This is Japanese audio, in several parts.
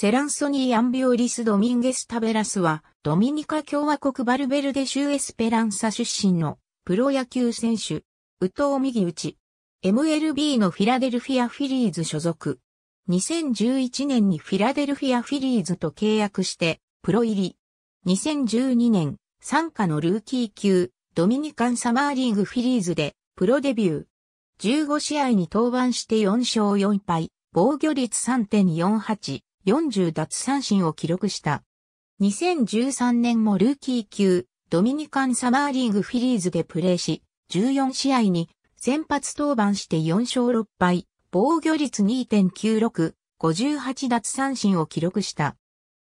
セランソニー・アンビオリス・ドミンゲス・タベラスは、ドミニカ共和国バルベルデ州エスペランサ出身のプロ野球選手、ウトウ右ち、MLB のフィラデルフィア・フィリーズ所属。2011年にフィラデルフィア・フィリーズと契約して、プロ入り。2012年、参加のルーキー級、ドミニカンサマーリーグフィリーズで、プロデビュー。15試合に登板して4勝4敗、防御率3.48、40奪三振を記録した。2013年もルーキー級、ドミニカンサマーリーグフィリーズでプレーし、14試合に先発登板して4勝6敗、防御率2.96、58奪三振を記録した。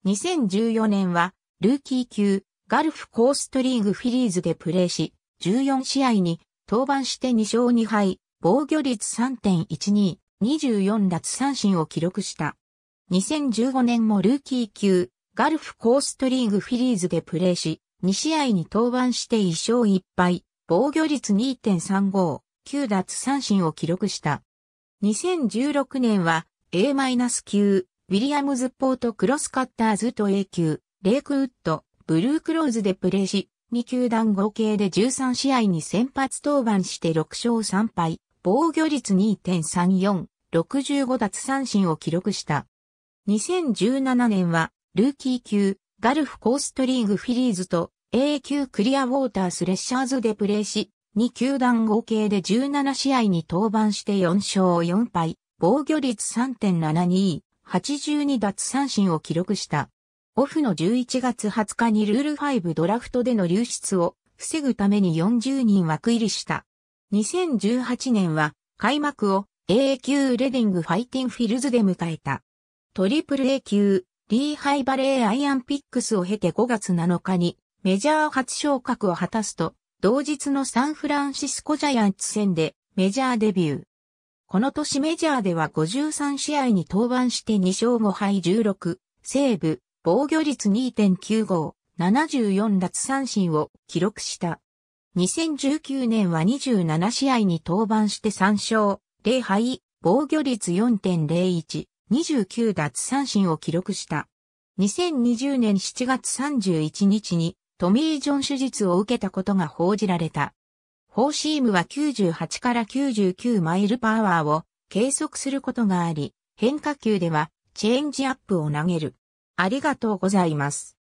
2014年は、ルーキー級、ガルフコーストリーグフィリーズでプレーし、14試合に登板して2勝2敗、防御率3.12、24奪三振を記録した。2015年もルーキー級、ガルフコーストリーグフィリーズでプレーし、2試合に登板して1勝1敗、防御率2.35、9奪三振を記録した。2016年は A- 9ウィリアムズポートクロスカッターズと A 級、レイクウッド、ブルークローズでプレーし、2球団合計で13試合に先発登板して6勝3敗、防御率2.34、65奪三振を記録した。2017年は、ルーキー級、ガルフコーストリーグフィリーズと A 級クリアウォータースレッシャーズでプレーし、2球団合計で17試合に登板して4勝4敗、防御率3.72、82奪三振を記録した。オフの11月20日にルール5ドラフトでの流出を防ぐために40人枠入りした。2018年は開幕を A 級レディングファイティンフィルズで迎えた。トリプル A 級、リーハイバレーアイアンピックスを経て5月7日にメジャー初昇格を果たすと、同日のサンフランシスコジャイアンツ戦でメジャーデビュー。この年メジャーでは53試合に登板して2勝5敗16、セーブ、防御率2.95、74奪三振を記録した。2019年は27試合に登板して3勝、0敗、防御率4.01、29奪三振を記録した。2020年7月31日にトミー・ジョン手術を受けたことが報じられた。フォーシームは98から99マイルパワーを計測することがあり、変化球ではチェンジアップを投げる。ありがとうございます。